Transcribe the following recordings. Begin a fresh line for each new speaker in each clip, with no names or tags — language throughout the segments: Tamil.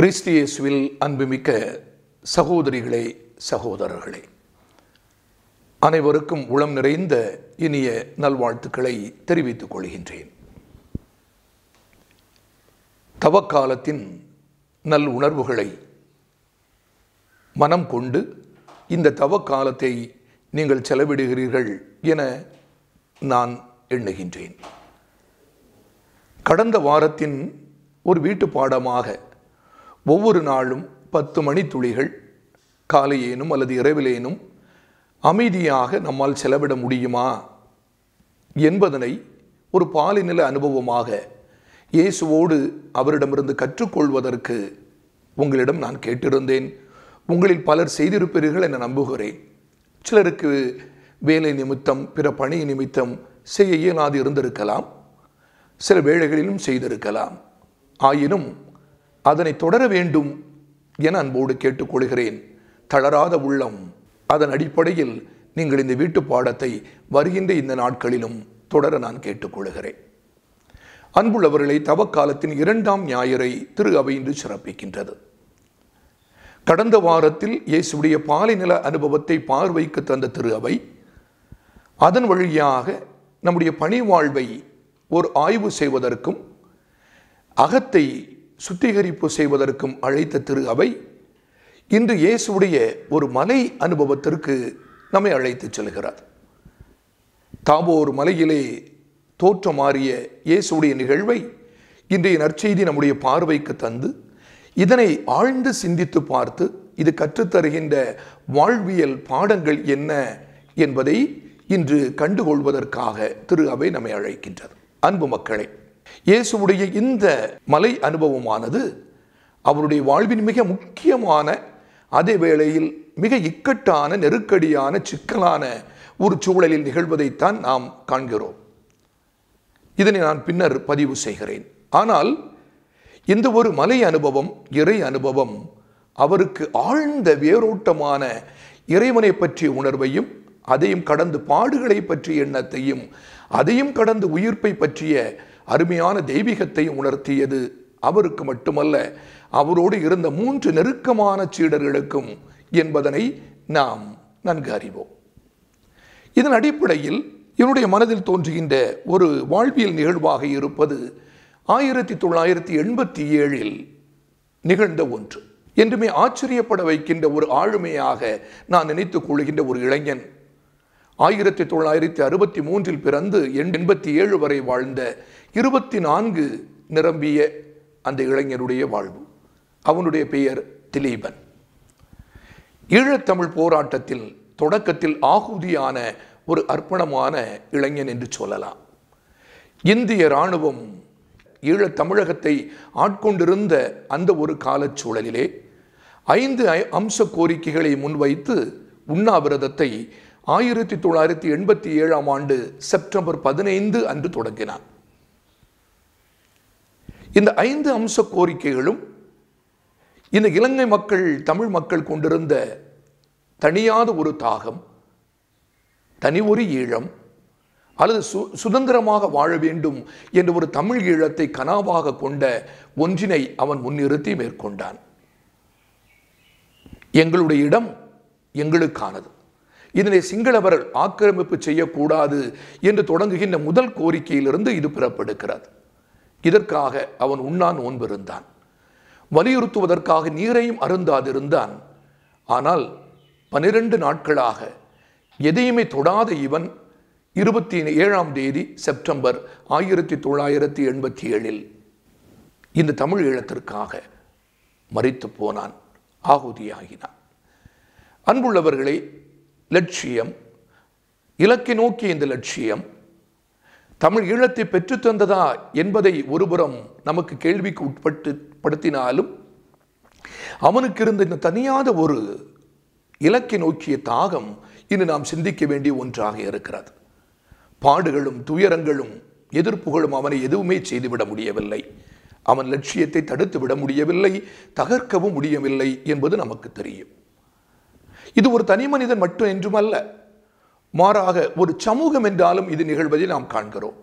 கிறிஸ்தியேசுவில் அன்புமிக்க சகோதரிகளே சகோதரர்களே அனைவருக்கும் உளம் நிறைந்த இனிய நல்வாழ்த்துக்களை தெரிவித்துக் கொள்கின்றேன் தவக்காலத்தின் நல் உணர்வுகளை மனம் கொண்டு இந்த தவக்காலத்தை நீங்கள் செலவிடுகிறீர்கள் என நான் எண்ணுகின்றேன் கடந்த வாரத்தின் ஒரு வீட்டு பாடமாக ஒவ்வொரு நாளும் பத்து மணி துளிகள் காலையேனும் அல்லது இரவிலேனும் அமைதியாக நம்மால் செலவிட முடியுமா என்பதனை ஒரு பாலிநில அனுபவமாக இயேசுவோடு அவரிடமிருந்து கற்றுக்கொள்வதற்கு உங்களிடம் நான் கேட்டிருந்தேன் உங்களில் பலர் செய்திருப்பீர்கள் என நம்புகிறேன் சிலருக்கு வேலை நிமித்தம் பிற பணி நிமித்தம் செய்ய இயலாது இருந்திருக்கலாம் சில வேளைகளிலும் செய்திருக்கலாம் ஆயினும் அதனை தொடர வேண்டும் என அன்போடு கேட்டுக்கொள்கிறேன் தளராத உள்ளம் அதன் அடிப்படையில் நீங்கள் இந்த வீட்டு பாடத்தை வருகின்ற இந்த நாட்களிலும் தொடர நான் கேட்டுக்கொள்கிறேன் அன்புள்ளவர்களை தவக்காலத்தின் இரண்டாம் ஞாயிறை திரு அவை இன்று சிறப்பிக்கின்றது கடந்த வாரத்தில் இயேசுடைய பாலைநில அனுபவத்தை பார்வைக்கு தந்த திரு அவை அதன் வழியாக நம்முடைய பணி வாழ்வை ஒரு ஆய்வு செய்வதற்கும் அகத்தை சுத்திகரிப்பு செய்வதற்கும் அழைத்த திரு அவை இன்று இயேசுடைய ஒரு மலை அனுபவத்திற்கு நம்மை அழைத்து செல்கிறார் தாபோர் மலையிலே தோற்றமாறிய இயேசுடைய நிகழ்வை இன்றைய நற்செய்தி நம்முடைய பார்வைக்கு தந்து இதனை ஆழ்ந்து சிந்தித்து பார்த்து இது கற்றுத்தருகின்ற வாழ்வியல் பாடங்கள் என்ன என்பதை இன்று கண்டுகொள்வதற்காக திரு அவை நம்மை அழைக்கின்றது அன்பு மக்களை இயேசுவுடைய இந்த மலை அனுபவமானது அவருடைய வாழ்வின் மிக முக்கியமான அதே வேளையில் மிக இக்கட்டான நெருக்கடியான சிக்கலான ஒரு சூழலில் நிகழ்வதைத்தான் நாம் காண்கிறோம் இதனை நான் பின்னர் பதிவு செய்கிறேன் ஆனால் இந்த ஒரு மலை அனுபவம் இறை அனுபவம் அவருக்கு ஆழ்ந்த வேரோட்டமான இறைவனை பற்றிய உணர்வையும் அதையும் கடந்து பாடுகளை பற்றிய எண்ணத்தையும் அதையும் கடந்து உயிர்ப்பை பற்றிய அருமையான தெய்வீகத்தை உணர்த்தியது அவருக்கு மட்டுமல்ல அவரோடு இருந்த மூன்று நெருக்கமான சீடர்களுக்கும் என்பதனை நாம் நன்கு அறிவோம் இதன் அடிப்படையில் என்னுடைய மனதில் தோன்றுகின்ற ஒரு வாழ்வியல் நிகழ்வாக இருப்பது ஆயிரத்தி தொள்ளாயிரத்தி எண்பத்தி ஏழில் நிகழ்ந்த ஒன்று என்றுமே ஆச்சரியப்பட வைக்கின்ற ஒரு ஆளுமையாக நான் நினைத்துக் கொள்கின்ற ஒரு இளைஞன் ஆயிரத்தி தொள்ளாயிரத்தி அறுபத்தி மூன்றில் பிறந்து எண்பத்தி ஏழு வரை வாழ்ந்த இருபத்தி நான்கு நிரம்பிய அந்த இளைஞருடைய வாழ்வு அவனுடைய பெயர் திலீபன் ஈழத்தமிழ் போராட்டத்தில் தொடக்கத்தில் ஆகுதியான ஒரு அர்ப்பணமான இளைஞன் என்று சொல்லலாம் இந்திய இராணுவம் ஈழத் தமிழகத்தை ஆட்கொண்டிருந்த அந்த ஒரு காலச்சூழலிலே ஐந்து அம்ச கோரிக்கைகளை முன்வைத்து உண்ணாவிரதத்தை ஆயிரத்தி தொள்ளாயிரத்தி எண்பத்தி ஏழாம் ஆண்டு செப்டம்பர் பதினைந்து அன்று தொடங்கினார் இந்த ஐந்து அம்ச கோரிக்கைகளும் இந்த இலங்கை மக்கள் தமிழ் மக்கள் கொண்டிருந்த தனியாத ஒரு தாகம் தனி ஒரு ஈழம் அல்லது சு சுதந்திரமாக வாழ வேண்டும் என்ற ஒரு தமிழ் ஈழத்தை கனாவாக கொண்ட ஒன்றினை அவன் முன்னிறுத்தி மேற்கொண்டான் எங்களுடைய இடம் எங்களுக்கானது இதனை சிங்களவர்கள் ஆக்கிரமிப்பு செய்யக்கூடாது என்று தொடங்குகின்ற முதல் கோரிக்கையிலிருந்து இது பெறப்படுகிறது இதற்காக அவன் உண்ணா ஓன்பிருந்தான் வலியுறுத்துவதற்காக நீரையும் அருந்தாதிருந்தான் ஆனால் பனிரெண்டு நாட்களாக எதையுமே தொடாத இவன் இருபத்தி ஏழாம் தேதி செப்டம்பர் ஆயிரத்தி தொள்ளாயிரத்தி எண்பத்தி ஏழில் இந்த தமிழ் ஈழத்திற்காக மறித்து போனான் ஆகுதியாகினான் அன்புள்ளவர்களை லட்சியம் இலக்கை நோக்கி இந்த லட்சியம் தமிழ் ஈழத்தை பெற்றுத்தந்ததா என்பதை ஒருபுறம் நமக்கு கேள்விக்கு உட்பட்டு படுத்தினாலும் அவனுக்கு இருந்த இந்த தனியாத ஒரு இலக்கை நோக்கிய தாகம் இன்று நாம் சிந்திக்க வேண்டிய ஒன்றாக இருக்கிறது பாடுகளும் துயரங்களும் எதிர்ப்புகளும் அவனை எதுவுமே செய்துவிட முடியவில்லை அவன் லட்சியத்தை தடுத்து விட முடியவில்லை தகர்க்கவும் முடியவில்லை என்பது நமக்கு தெரியும் இது ஒரு தனி மனிதன் மட்டும் என்றுமல்ல மாறாக ஒரு சமூகம் என்றாலும் இது நிகழ்வதை நாம் காண்கிறோம்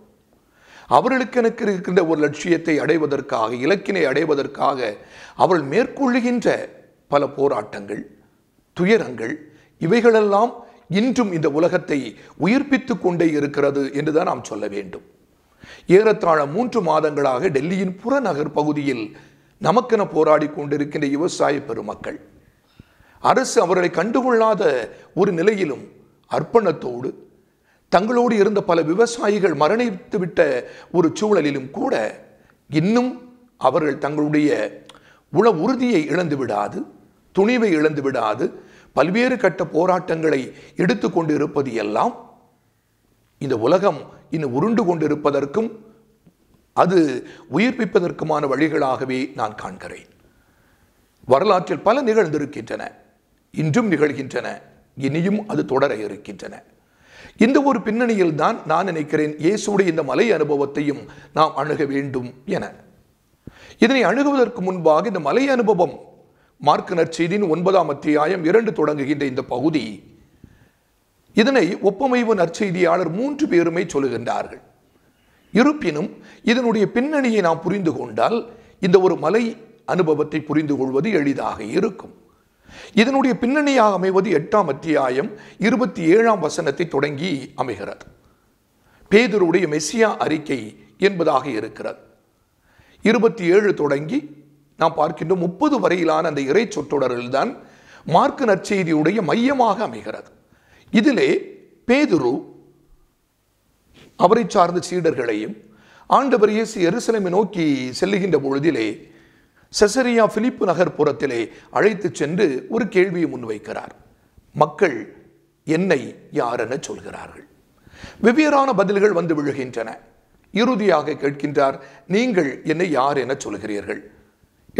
அவர்களுக்கு எனக்கு இருக்கின்ற ஒரு லட்சியத்தை அடைவதற்காக இலக்கினை அடைவதற்காக அவள் மேற்கொள்ளுகின்ற பல போராட்டங்கள் துயரங்கள் இவைகளெல்லாம் இன்றும் இந்த உலகத்தை உயிர்ப்பித்து கொண்டே இருக்கிறது என்றுதான் நாம் சொல்ல வேண்டும் ஏறத்தாழ மூன்று மாதங்களாக டெல்லியின் புறநகர் பகுதியில் நமக்கென போராடி கொண்டிருக்கின்ற விவசாய பெருமக்கள் அரசு அவர்களை கண்டுகொள்ளாத ஒரு நிலையிலும் அர்ப்பணத்தோடு தங்களோடு இருந்த பல விவசாயிகள் மரணித்துவிட்ட ஒரு சூழலிலும் கூட இன்னும் அவர்கள் தங்களுடைய உள உறுதியை இழந்து விடாது துணிவை இழந்து விடாது பல்வேறு கட்ட போராட்டங்களை எடுத்து கொண்டு இருப்பது எல்லாம் இந்த உலகம் இன்னும் உருண்டு கொண்டிருப்பதற்கும் அது உயிர்ப்பிப்பதற்குமான வழிகளாகவே நான் காண்கிறேன் வரலாற்றில் பல நிகழ்ந்திருக்கின்றன இன்றும் நிகழ்கின்றன இனியும் அது தொடர இருக்கின்றன இந்த ஒரு பின்னணியில் தான் நான் நினைக்கிறேன் இயேசுடைய இந்த மலை அனுபவத்தையும் நாம் அணுக வேண்டும் என இதனை அணுகுவதற்கு முன்பாக இந்த மலை அனுபவம் மார்க்க நற்செய்தியின் ஒன்பதாம் அத்தியாயம் இரண்டு தொடங்குகின்ற இந்த பகுதி இதனை ஒப்பமைவு நற்செய்தியாளர் மூன்று பேருமே சொல்லுகின்றார்கள் இருப்பினும் இதனுடைய பின்னணியை நாம் புரிந்து கொண்டால் இந்த ஒரு மலை அனுபவத்தை புரிந்து கொள்வது எளிதாக இருக்கும் இதனுடைய பின்னணியாக அமைவது எட்டாம் அத்தியாயம் இருபத்தி ஏழாம் வசனத்தை தொடங்கி அமைகிறது பேதருடைய மெஸ்ஸியா அறிக்கை என்பதாக இருக்கிறது இருபத்தி ஏழு தொடங்கி நாம் பார்க்கின்ற முப்பது வரையிலான அந்த இறை தான் மார்க்கு நற்செய்தியுடைய மையமாக அமைகிறது இதிலே பேதுரு அவரை சார்ந்த சீடர்களையும் ஆண்டவர் இயேசு எருசலேமை நோக்கி செல்லுகின்ற பொழுதிலே செசரியா பிலிப்பு நகர்ப்புறத்திலே அழைத்து சென்று ஒரு கேள்வியை முன்வைக்கிறார் மக்கள் என்னை யார் என சொல்கிறார்கள் வெவ்வேறான பதில்கள் வந்து விழுகின்றன இறுதியாக கேட்கின்றார் நீங்கள் என்னை யார் என சொல்கிறீர்கள்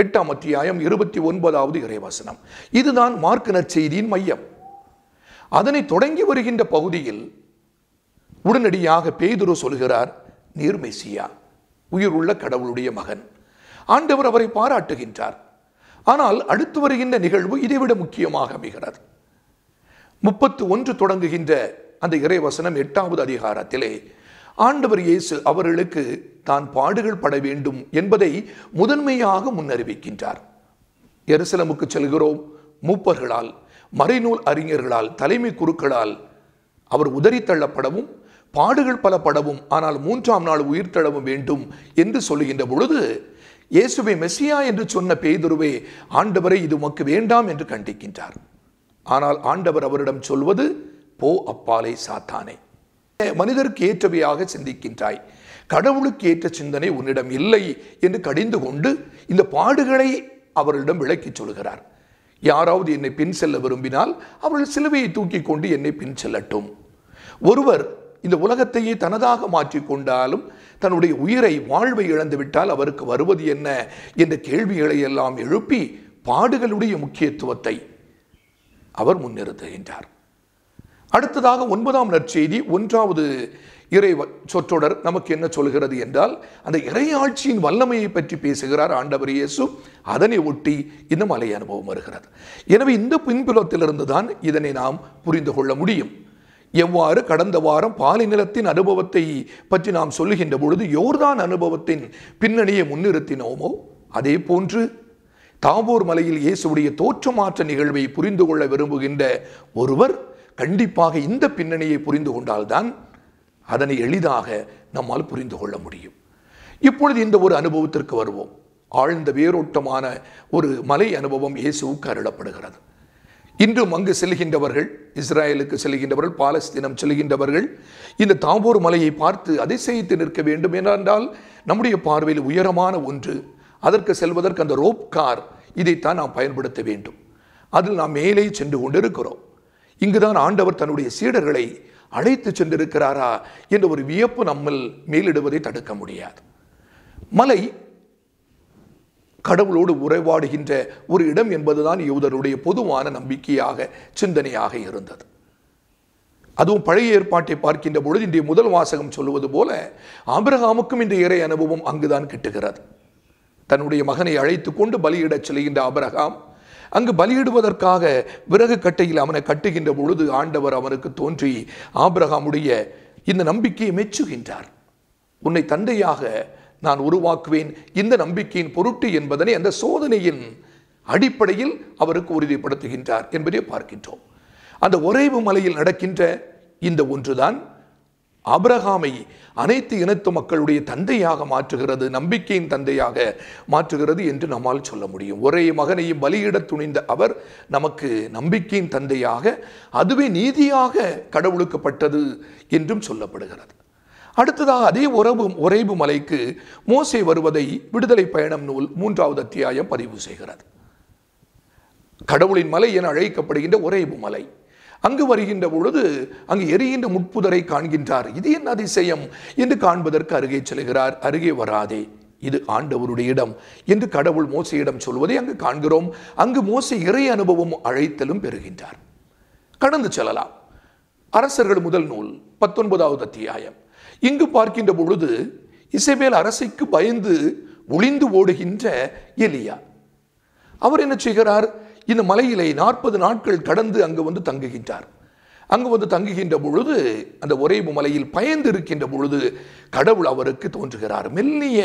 எட்டாம் அத்தியாயம் இருபத்தி ஒன்பதாவது இறைவசனம் இதுதான் மார்க்கினர் செய்தியின் மையம் அதனை தொடங்கி வருகின்ற பகுதியில் உடனடியாக பேதுரு சொல்கிறார் நீர்மெசியா உயிருள்ள கடவுளுடைய மகன் ஆண்டவர் அவரை பாராட்டுகின்றார் ஆனால் அடுத்து வருகின்ற நிகழ்வு இதைவிட முக்கியமாக அமைகிறது முப்பத்து ஒன்று தொடங்குகின்ற அந்த இறைவசனம் எட்டாவது அதிகாரத்திலே ஆண்டவர் இயேசு அவர்களுக்கு தான் பாடுகள் பட வேண்டும் என்பதை முதன்மையாக முன்னறிவிக்கின்றார் எருசலமுக்கு செல்கிறோம் மூப்பர்களால் மறைநூல் அறிஞர்களால் தலைமை குருக்களால் அவர் உதறித்தள்ளப்படவும் பாடுகள் பல படவும் ஆனால் மூன்றாம் நாள் உயிர்த்தெழவும் வேண்டும் என்று சொல்லுகின்ற பொழுது இயேசுவை மெஸ்ஸியா என்று சொன்ன பேதுருவே ஆண்டவரை இது உமக்கு வேண்டாம் என்று கண்டிக்கின்றார் ஆனால் ஆண்டவர் அவரிடம் சொல்வது போ அப்பாலே சாத்தானே மனிதருக்கு ஏற்றவையாக சிந்திக்கின்றாய் கடவுளுக்கு ஏற்ற சிந்தனை உன்னிடம் இல்லை என்று கடிந்து கொண்டு இந்த பாடுகளை அவர்களிடம் விளக்கிச் சொல்கிறார் யாராவது என்னை பின் செல்ல விரும்பினால் அவர்கள் சிலுவையை தூக்கி கொண்டு என்னை பின் செல்லட்டும் ஒருவர் இந்த உலகத்தையே தனதாக மாற்றிக்கொண்டாலும் தன்னுடைய உயிரை வாழ்வை இழந்துவிட்டால் அவருக்கு வருவது என்ன என்ற கேள்விகளை எல்லாம் எழுப்பி பாடுகளுடைய முக்கியத்துவத்தை அவர் முன்னிறுத்துகின்றார் அடுத்ததாக ஒன்பதாம் நற்செய்தி ஒன்றாவது இறை சொற்றொடர் நமக்கு என்ன சொல்கிறது என்றால் அந்த இறையாட்சியின் வல்லமையை பற்றி பேசுகிறார் ஆண்டவர் இயேசு அதனை ஒட்டி இந்த மலை அனுபவம் வருகிறது எனவே இந்த பின்புலத்திலிருந்து தான் இதனை நாம் புரிந்து கொள்ள முடியும் எவ்வாறு கடந்த வாரம் பாலிநிலத்தின் அனுபவத்தை பற்றி நாம் சொல்லுகின்ற பொழுது யோர்தான் அனுபவத்தின் பின்னணியை முன்னிறுத்தினோமோ அதே போன்று தாபூர் மலையில் இயேசுடைய தோற்றமாற்ற நிகழ்வை புரிந்து கொள்ள விரும்புகின்ற ஒருவர் கண்டிப்பாக இந்த பின்னணியை புரிந்து கொண்டால்தான் அதனை எளிதாக நம்மால் புரிந்து கொள்ள முடியும் இப்பொழுது இந்த ஒரு அனுபவத்திற்கு வருவோம் ஆழ்ந்த வேரோட்டமான ஒரு மலை அனுபவம் இயேசுவுக்கு அருளப்படுகிறது இன்றும் அங்கு செல்கின்றவர்கள் இஸ்ரேலுக்கு செல்கின்றவர்கள் பாலஸ்தீனம் செல்கின்றவர்கள் இந்த தாம்பூர் மலையை பார்த்து அதிசயித்து நிற்க வேண்டும் என்றால் நம்முடைய பார்வையில் உயரமான ஒன்று அதற்கு செல்வதற்கு அந்த ரோப் கார் இதைத்தான் நாம் பயன்படுத்த வேண்டும் அதில் நாம் மேலே சென்று கொண்டிருக்கிறோம் இங்குதான் ஆண்டவர் தன்னுடைய சீடர்களை அழைத்து சென்றிருக்கிறாரா என்ற ஒரு வியப்பு நம்மில் மேலிடுவதை தடுக்க முடியாது மலை கடவுளோடு உரைவாடுகின்ற ஒரு இடம் என்பதுதான் யூதருடைய பொதுவான நம்பிக்கையாக சிந்தனையாக இருந்தது அதுவும் பழைய ஏற்பாட்டை பார்க்கின்ற பொழுது இன்றைய முதல் வாசகம் சொல்லுவது போல ஆபிரகாமுக்கும் இந்த இறை அனுபவம் அங்குதான் கிட்டுகிறது தன்னுடைய மகனை அழைத்து கொண்டு பலியிடச் செல்கின்ற ஆபிரகாம் அங்கு பலியிடுவதற்காக விறகு கட்டையில் அவனை கட்டுகின்ற பொழுது ஆண்டவர் அவனுக்கு தோன்றி ஆபிரகாமுடைய இந்த நம்பிக்கையை மெச்சுகின்றார் உன்னை தந்தையாக நான் உருவாக்குவேன் இந்த நம்பிக்கையின் பொருட்டு என்பதனை அந்த சோதனையின் அடிப்படையில் அவருக்கு உறுதிப்படுத்துகின்றார் என்பதை பார்க்கின்றோம் அந்த உறைவு மலையில் நடக்கின்ற இந்த ஒன்றுதான் அபிரகாமை அனைத்து இனத்து மக்களுடைய தந்தையாக மாற்றுகிறது நம்பிக்கையின் தந்தையாக மாற்றுகிறது என்று நம்மால் சொல்ல முடியும் ஒரே மகனையும் பலியிட துணிந்த அவர் நமக்கு நம்பிக்கையின் தந்தையாக அதுவே நீதியாக கடவுளுக்கப்பட்டது என்றும் சொல்லப்படுகிறது அடுத்ததாக அதே உறவு உறைபு மலைக்கு மோசை வருவதை விடுதலை பயணம் நூல் மூன்றாவது அத்தியாயம் பதிவு செய்கிறது கடவுளின் மலை என அழைக்கப்படுகின்ற உறைபு மலை அங்கு வருகின்ற பொழுது அங்கு எரிகின்ற முட்புதரை காண்கின்றார் இது என்ன அதிசயம் என்று காண்பதற்கு அருகே செல்கிறார் அருகே வராதே இது ஆண்டவருடைய இடம் என்று கடவுள் மோசையிடம் சொல்வதை அங்கு காண்கிறோம் அங்கு மோசை இறை அனுபவம் அழைத்தலும் பெறுகின்றார் கடந்து செல்லலாம் அரசர்கள் முதல் நூல் பத்தொன்பதாவது அத்தியாயம் இங்கு பார்க்கின்ற பொழுது இசைவேல் அரசைக்கு பயந்து ஒளிந்து ஓடுகின்ற எலியா அவர் என்ன செய்கிறார் இந்த மலையிலே நாற்பது நாட்கள் கடந்து அங்கு வந்து தங்குகின்றார் அங்கு வந்து தங்குகின்ற பொழுது அந்த ஒரே மலையில் பயந்து இருக்கின்ற பொழுது கடவுள் அவருக்கு தோன்றுகிறார் மெல்லிய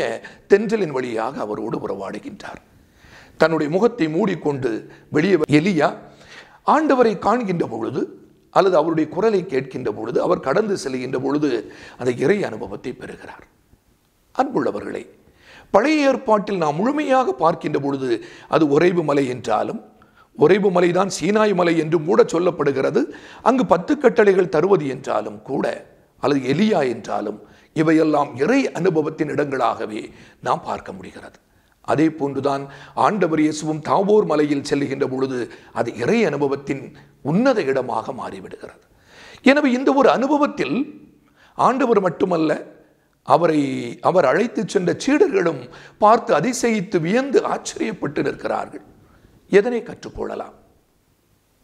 தென்றலின் வழியாக அவரோடு உறவாடுகின்றார் தன்னுடைய முகத்தை மூடிக்கொண்டு வெளியே எலியா ஆண்டவரை காண்கின்ற பொழுது அல்லது அவருடைய குரலை கேட்கின்ற பொழுது அவர் கடந்து செல்கின்ற பொழுது அந்த இறை அனுபவத்தை பெறுகிறார் அன்புள்ளவர்களே பழைய ஏற்பாட்டில் நாம் முழுமையாக பார்க்கின்ற பொழுது அது உறைவு மலை என்றாலும் உறைவு மலைதான் சீனாய் மலை என்று கூட சொல்லப்படுகிறது அங்கு பத்து கட்டளைகள் தருவது என்றாலும் கூட அல்லது எலியா என்றாலும் இவையெல்லாம் இறை அனுபவத்தின் இடங்களாகவே நாம் பார்க்க முடிகிறது அதே போன்றுதான் ஆண்டவர் இயேசுவும் தாவோர் மலையில் செல்லுகின்ற பொழுது அது இறை அனுபவத்தின் உன்னத இடமாக மாறிவிடுகிறது எனவே இந்த ஒரு அனுபவத்தில் ஆண்டவர் மட்டுமல்ல அவரை அவர் அழைத்து சென்ற சீடர்களும் பார்த்து அதிசயித்து வியந்து ஆச்சரியப்பட்டு நிற்கிறார்கள் எதனை கற்றுக்கொள்ளலாம்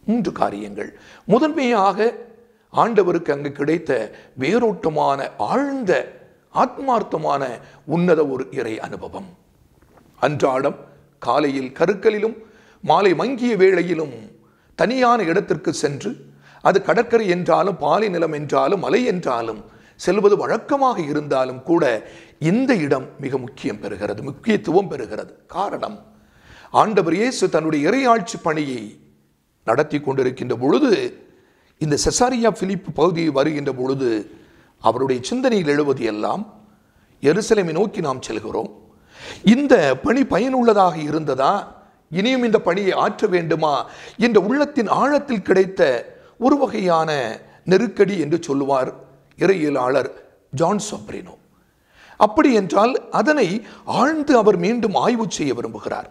மூன்று காரியங்கள் முதன்மையாக ஆண்டவருக்கு அங்கு கிடைத்த வேரோட்டமான ஆழ்ந்த ஆத்மார்த்தமான உன்னத ஒரு இறை அனுபவம் அன்றாடம் காலையில் கருக்கலிலும் மாலை மங்கிய வேளையிலும் தனியான இடத்திற்கு சென்று அது கடற்கரை என்றாலும் பாலை நிலம் என்றாலும் மலை என்றாலும் செல்வது வழக்கமாக இருந்தாலும் கூட இந்த இடம் மிக முக்கியம் பெறுகிறது முக்கியத்துவம் பெறுகிறது காரணம் ஆண்டவர் இயேசு தன்னுடைய இறையாட்சி பணியை நடத்தி கொண்டிருக்கின்ற பொழுது இந்த செசாரியா பிலிப் பகுதி வருகின்ற பொழுது அவருடைய சிந்தனையில் எழுவது எல்லாம் எருசலேமை நோக்கி நாம் செல்கிறோம் இந்த பணி பயனுள்ளதாக இருந்ததா இனியும் இந்த பணியை ஆற்ற வேண்டுமா என்ற உள்ளத்தின் ஆழத்தில் கிடைத்த ஒரு வகையான நெருக்கடி என்று சொல்லுவார் இறையியலாளர் ஜான் சோப்ரினோ அப்படி என்றால் அதனை ஆழ்ந்து அவர் மீண்டும் ஆய்வு செய்ய விரும்புகிறார்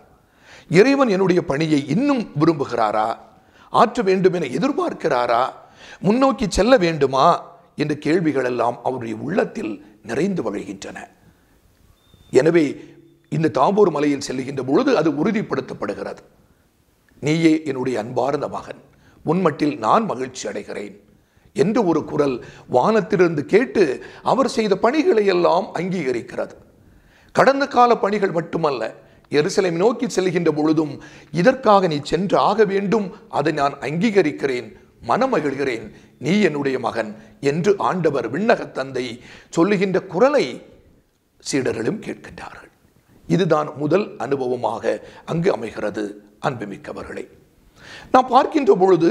இறைவன் என்னுடைய பணியை இன்னும் விரும்புகிறாரா ஆற்ற வேண்டும் என எதிர்பார்க்கிறாரா முன்னோக்கி செல்ல வேண்டுமா என்ற கேள்விகள் எல்லாம் அவருடைய உள்ளத்தில் நிறைந்து வழிகின்றன எனவே இந்த தாம்பூர் மலையில் செல்லுகின்ற பொழுது அது உறுதிப்படுத்தப்படுகிறது நீயே என்னுடைய அன்பார்ந்த மகன் உன்மட்டில் நான் மகிழ்ச்சி அடைகிறேன் என்று ஒரு குரல் வானத்திலிருந்து கேட்டு அவர் செய்த பணிகளை எல்லாம் அங்கீகரிக்கிறது கடந்த கால பணிகள் மட்டுமல்ல எருசலேம் நோக்கி செல்கின்ற பொழுதும் இதற்காக நீ சென்று ஆக வேண்டும் அதை நான் அங்கீகரிக்கிறேன் மனமகிழ்கிறேன் நீ என்னுடைய மகன் என்று ஆண்டவர் விண்ணகத் தந்தை சொல்லுகின்ற குரலை சீடர்களும் கேட்கின்றார்கள் இதுதான் முதல் அனுபவமாக அங்கு அமைகிறது அன்புமிக்கவர்களை நாம் பார்க்கின்ற பொழுது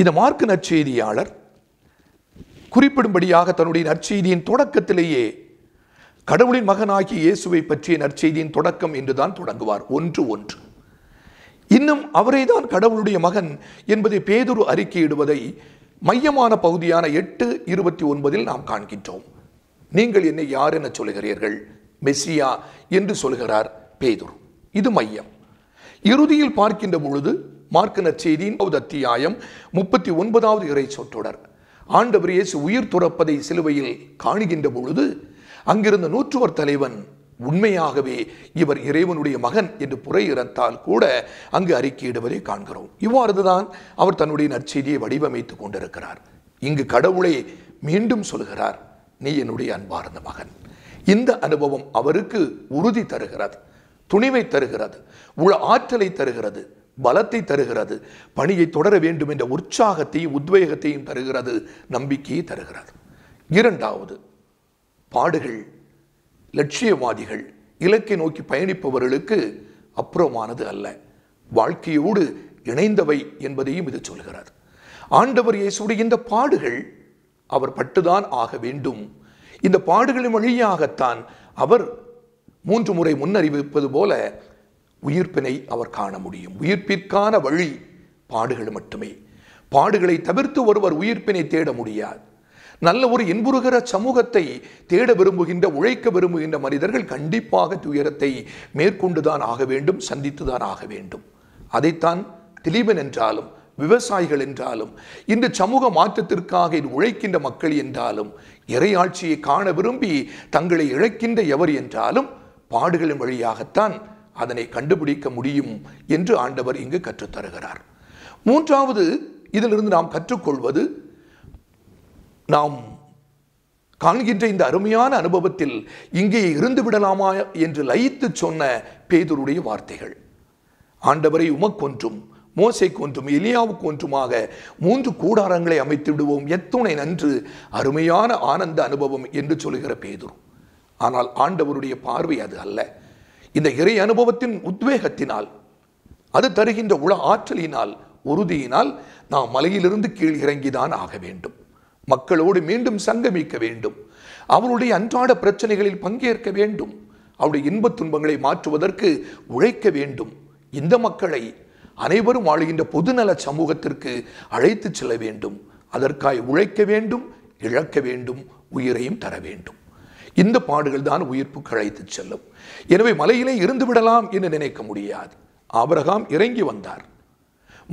இந்த மார்க்கு நற்செய்தியாளர் குறிப்பிடும்படியாக தன்னுடைய நற்செய்தியின் தொடக்கத்திலேயே கடவுளின் மகனாகிய இயேசுவை பற்றிய நற்செய்தியின் தொடக்கம் என்றுதான் தொடங்குவார் ஒன்று ஒன்று இன்னும் அவரே தான் கடவுளுடைய மகன் என்பதை பேதுரு அறிக்கையிடுவதை மையமான பகுதியான எட்டு இருபத்தி ஒன்பதில் நாம் காண்கின்றோம் நீங்கள் என்னை யார் என சொல்கிறீர்கள் மெஸ்ஸியா என்று சொல்கிறார் பேதுர் இது மையம் இறுதியில் பார்க்கின்ற பொழுது மார்க்க நற்செய்தியின் அத்தியாயம் முப்பத்தி ஒன்பதாவது இறை சொற்றொடர் ஆண்டவர் இயேசு உயிர் துறப்பதை சிலுவையில் காணுகின்ற பொழுது அங்கிருந்த நூற்றுவர் தலைவன் உண்மையாகவே இவர் இறைவனுடைய மகன் என்று இறந்தால் கூட அங்கு அறிக்கையிடுவதை காண்கிறோம் இவ்வாறுதான் அவர் தன்னுடைய நற்செய்தியை வடிவமைத்துக் கொண்டிருக்கிறார் இங்கு கடவுளை மீண்டும் சொல்கிறார் நீ என்னுடைய அன்பார்ந்த மகன் இந்த அனுபவம் அவருக்கு உறுதி தருகிறது துணிவை தருகிறது உள ஆற்றலை தருகிறது பலத்தை தருகிறது பணியை தொடர வேண்டும் என்ற உற்சாகத்தையும் உத்வேகத்தையும் தருகிறது நம்பிக்கையை தருகிறது இரண்டாவது பாடுகள் லட்சியவாதிகள் இலக்கை நோக்கி பயணிப்பவர்களுக்கு அப்புறமானது அல்ல வாழ்க்கையோடு இணைந்தவை என்பதையும் இது சொல்கிறார் ஆண்டவர் இயேசுடைய இந்த பாடுகள் அவர் பட்டுதான் ஆக வேண்டும் இந்த பாடுகளின் வழியாகத்தான் அவர் மூன்று முறை முன்னறிவிப்பது போல உயிர்ப்பினை அவர் காண முடியும் உயிர்ப்பிற்கான வழி பாடுகள் மட்டுமே பாடுகளை தவிர்த்து ஒருவர் உயிர்ப்பினை தேட முடியாது நல்ல ஒரு இன்புறுகிற சமூகத்தை தேட விரும்புகின்ற உழைக்க விரும்புகின்ற மனிதர்கள் கண்டிப்பாக துயரத்தை மேற்கொண்டுதான் ஆக வேண்டும் சந்தித்துதான் ஆக வேண்டும் அதைத்தான் திலீபன் என்றாலும் விவசாயிகள் என்றாலும் இந்த சமூக மாற்றத்திற்காக உழைக்கின்ற மக்கள் என்றாலும் இறையாட்சியை காண விரும்பி தங்களை இழைக்கின்ற எவர் என்றாலும் பாடுகளின் வழியாகத்தான் அதனை கண்டுபிடிக்க முடியும் என்று ஆண்டவர் இங்கு கற்றுத்தருகிறார் மூன்றாவது இதிலிருந்து நாம் கற்றுக்கொள்வது நாம் காண்கின்ற இந்த அருமையான அனுபவத்தில் இங்கே இருந்து விடலாமா என்று லயித்து சொன்ன பேதூருடைய வார்த்தைகள் ஆண்டவரை உமக்கொன்றும் மோசைக்கு ஒன்றும் எலியாவுக்கு ஒன்றுமாக மூன்று கூடாரங்களை அமைத்து விடுவோம் எத்துணை நன்று அருமையான ஆனந்த அனுபவம் என்று சொல்கிற பேதுரு ஆனால் ஆண்டவருடைய பார்வை அது அல்ல இந்த இறை அனுபவத்தின் உத்வேகத்தினால் அது தருகின்ற உள ஆற்றலினால் உறுதியினால் நாம் மலையிலிருந்து கீழ் இறங்கிதான் ஆக வேண்டும் மக்களோடு மீண்டும் சங்கமிக்க வேண்டும் அவருடைய அன்றாட பிரச்சனைகளில் பங்கேற்க வேண்டும் அவருடைய இன்பத் துன்பங்களை மாற்றுவதற்கு உழைக்க வேண்டும் இந்த மக்களை அனைவரும் வாழ்கின்ற பொதுநல சமூகத்திற்கு அழைத்து செல்ல வேண்டும் அதற்காய் உழைக்க வேண்டும் இழக்க வேண்டும் உயிரையும் தர வேண்டும் இந்த பாடுகள் தான் உயிர்ப்புக்கு அழைத்து செல்லும் எனவே மலையிலே இருந்து விடலாம் என்று நினைக்க முடியாது அவரகாம் இறங்கி வந்தார்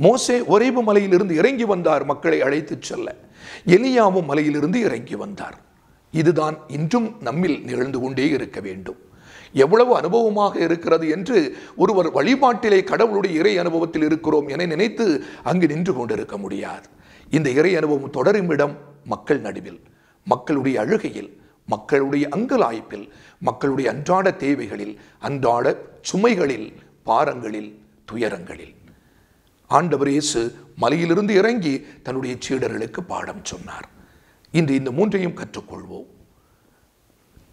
மோசே ஒரேபு மலையிலிருந்து இறங்கி வந்தார் மக்களை அழைத்து செல்ல எலியாவும் மலையிலிருந்து இறங்கி வந்தார் இதுதான் இன்றும் நம்மில் நிகழ்ந்து கொண்டே இருக்க வேண்டும் எவ்வளவு அனுபவமாக இருக்கிறது என்று ஒருவர் வழிபாட்டிலே கடவுளுடைய இறை அனுபவத்தில் இருக்கிறோம் என நினைத்து அங்கு நின்று கொண்டிருக்க முடியாது இந்த இறை அனுபவம் தொடரும் இடம் மக்கள் நடுவில் மக்களுடைய அழுகையில் மக்களுடைய அங்கலாய்ப்பில் மக்களுடைய அன்றாட தேவைகளில் அன்றாட சுமைகளில் பாரங்களில் துயரங்களில் ஆண்டவர் இயேசு மலையிலிருந்து இறங்கி தன்னுடைய சீடர்களுக்கு பாடம் சொன்னார் இன்று இந்த மூன்றையும் கற்றுக்கொள்வோம்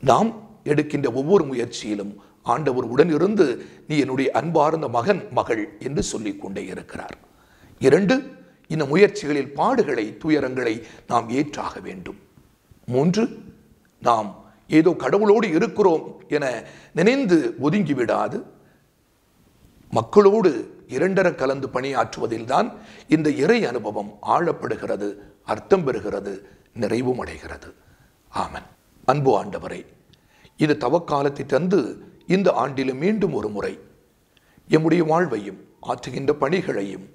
நாம் எடுக்கின்ற ஒவ்வொரு முயற்சியிலும் ஆண்டவர் உடனிருந்து நீ என்னுடைய அன்பார்ந்த மகன் மகள் என்று சொல்லிக் கொண்டே இருக்கிறார் இரண்டு இந்த முயற்சிகளில் பாடுகளை துயரங்களை நாம் ஏற்றாக வேண்டும் மூன்று நாம் ஏதோ கடவுளோடு இருக்கிறோம் என நினைந்து ஒதுங்கிவிடாது மக்களோடு இரண்டர கலந்து பணியாற்றுவதில்தான் இந்த இறை அனுபவம் ஆழப்படுகிறது அர்த்தம் பெறுகிறது நிறைவும் அடைகிறது ஆமன் அன்பு ஆண்டவரை இது தவக்காலத்தை தந்து இந்த ஆண்டில் மீண்டும் ஒரு முறை எம்முடைய வாழ்வையும் ஆற்றுகின்ற பணிகளையும்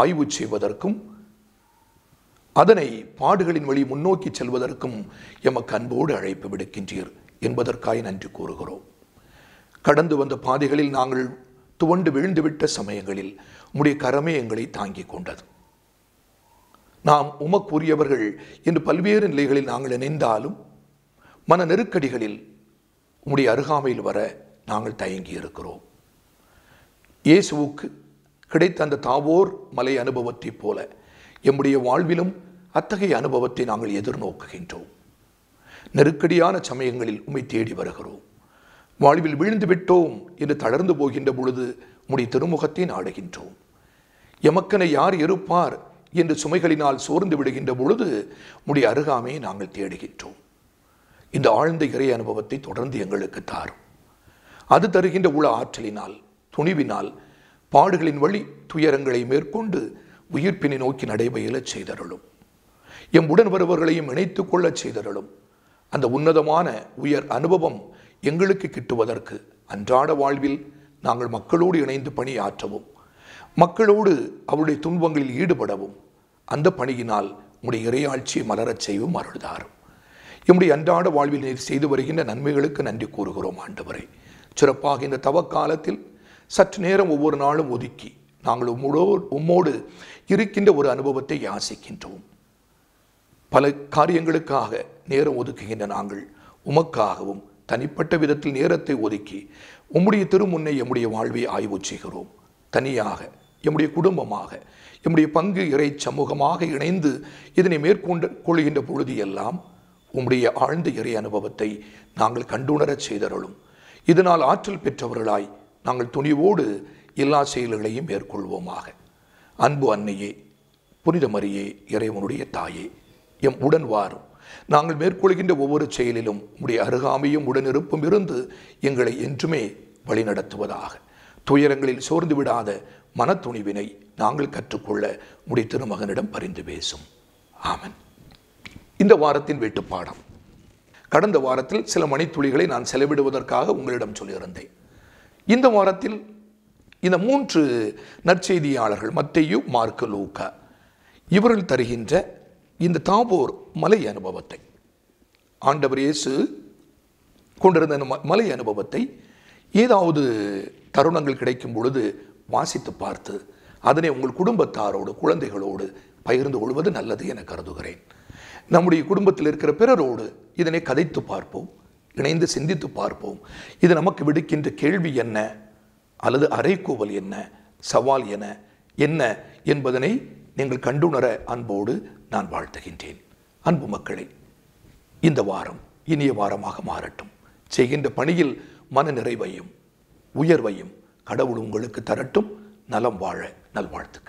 ஆய்வு செய்வதற்கும் அதனை பாடுகளின் வழி முன்னோக்கி செல்வதற்கும் எமக்கு அன்போடு அழைப்பு விடுக்கின்றீர் என்பதற்காய் நன்றி கூறுகிறோம் கடந்து வந்த பாதைகளில் நாங்கள் துவண்டு விழுந்துவிட்ட சமயங்களில் உம்முடைய கரமே எங்களை தாங்கிக் கொண்டது நாம் உமக்குரியவர்கள் என்று பல்வேறு நிலைகளில் நாங்கள் இணைந்தாலும் மன நெருக்கடிகளில் உங்களுடைய அருகாமையில் வர நாங்கள் தயங்கி இருக்கிறோம் இயேசுவுக்கு கிடைத்த அந்த தாவோர் மலை அனுபவத்தை போல எம்முடைய வாழ்விலும் அத்தகைய அனுபவத்தை நாங்கள் எதிர்நோக்குகின்றோம் நெருக்கடியான சமயங்களில் உம்மை தேடி வருகிறோம் வாழ்வில் விழுந்து விட்டோம் என்று தளர்ந்து போகின்ற பொழுது உம்முடைய திருமுகத்தை நாடுகின்றோம் எமக்கனை யார் இருப்பார் என்று சுமைகளினால் சோர்ந்து விடுகின்ற பொழுது உடைய அருகாமையை நாங்கள் தேடுகின்றோம் இந்த ஆழ்ந்த இறை அனுபவத்தை தொடர்ந்து எங்களுக்கு தாரும் அது தருகின்ற உள ஆற்றலினால் துணிவினால் பாடுகளின் வழி துயரங்களை மேற்கொண்டு உயிர்ப்பினை நோக்கி நடைபெயலச் செய்தருளும் எம் உடன் வருபவர்களையும் இணைத்து கொள்ள செய்தருளும் அந்த உன்னதமான உயர் அனுபவம் எங்களுக்கு கிட்டுவதற்கு அன்றாட வாழ்வில் நாங்கள் மக்களோடு இணைந்து பணியாற்றவும் மக்களோடு அவருடைய துன்பங்களில் ஈடுபடவும் அந்த பணியினால் உடைய இறையாட்சியை மலரச் செய்யவும் அருள்தாரும் எம்முடைய அன்றாட வாழ்வில் நீர் செய்து வருகின்ற நன்மைகளுக்கு நன்றி கூறுகிறோம் வரை சிறப்பாக இந்த தவ காலத்தில் சற்று நேரம் ஒவ்வொரு நாளும் ஒதுக்கி நாங்கள் உம்மோடு உம்மோடு இருக்கின்ற ஒரு அனுபவத்தை யாசிக்கின்றோம் பல காரியங்களுக்காக நேரம் ஒதுக்குகின்ற நாங்கள் உமக்காகவும் தனிப்பட்ட விதத்தில் நேரத்தை ஒதுக்கி உம்முடைய திருமுன்னை எம்முடைய வாழ்வை ஆய்வு செய்கிறோம் தனியாக எம்முடைய குடும்பமாக எம்முடைய பங்கு இறை சமூகமாக இணைந்து இதனை மேற்கொண்டு கொள்கின்ற பொழுது எல்லாம் உம்முடைய ஆழ்ந்த இறை அனுபவத்தை நாங்கள் கண்டுணரச் செய்தருளும் இதனால் ஆற்றல் பெற்றவர்களாய் நாங்கள் துணிவோடு எல்லா செயல்களையும் மேற்கொள்வோமாக அன்பு அன்னையே புனிதமரியே இறைவனுடைய தாயே எம் உடன் வாரும் நாங்கள் மேற்கொள்கின்ற ஒவ்வொரு செயலிலும் உடைய அருகாமையும் உடனிருப்பும் இருந்து எங்களை என்றுமே வழிநடத்துவதாக துயரங்களில் சோர்ந்து விடாத மனத்துணிவினை நாங்கள் கற்றுக்கொள்ள உடைய திருமகனிடம் பரிந்து பேசும் ஆமன் இந்த வாரத்தின் வேட்டுப்பாடம் கடந்த வாரத்தில் சில மணித்துளிகளை நான் செலவிடுவதற்காக உங்களிடம் சொல்லியிருந்தேன் இந்த வாரத்தில் இந்த மூன்று நற்செய்தியாளர்கள் மத்தையு மார்க்கு லூக்க இவர்கள் தருகின்ற இந்த தாபோர் மலை அனுபவத்தை ஆண்டவர் இயேசு கொண்டிருந்த மலை அனுபவத்தை ஏதாவது தருணங்கள் கிடைக்கும் பொழுது வாசித்து பார்த்து அதனை உங்கள் குடும்பத்தாரோடு குழந்தைகளோடு பகிர்ந்து கொள்வது நல்லது என கருதுகிறேன் நம்முடைய குடும்பத்தில் இருக்கிற பிறரோடு இதனை கதைத்து பார்ப்போம் இணைந்து சிந்தித்து பார்ப்போம் இது நமக்கு விடுக்கின்ற கேள்வி என்ன அல்லது அறைகூவல் என்ன சவால் என என்ன என்பதனை நீங்கள் கண்டுணர அன்போடு நான் வாழ்த்துகின்றேன் அன்பு மக்களை இந்த வாரம் இனிய வாரமாக மாறட்டும் செய்கின்ற பணியில் மன நிறைவையும் உயர்வையும் கடவுள் உங்களுக்கு தரட்டும் நலம் வாழ நல்வாழ்த்துக்கள்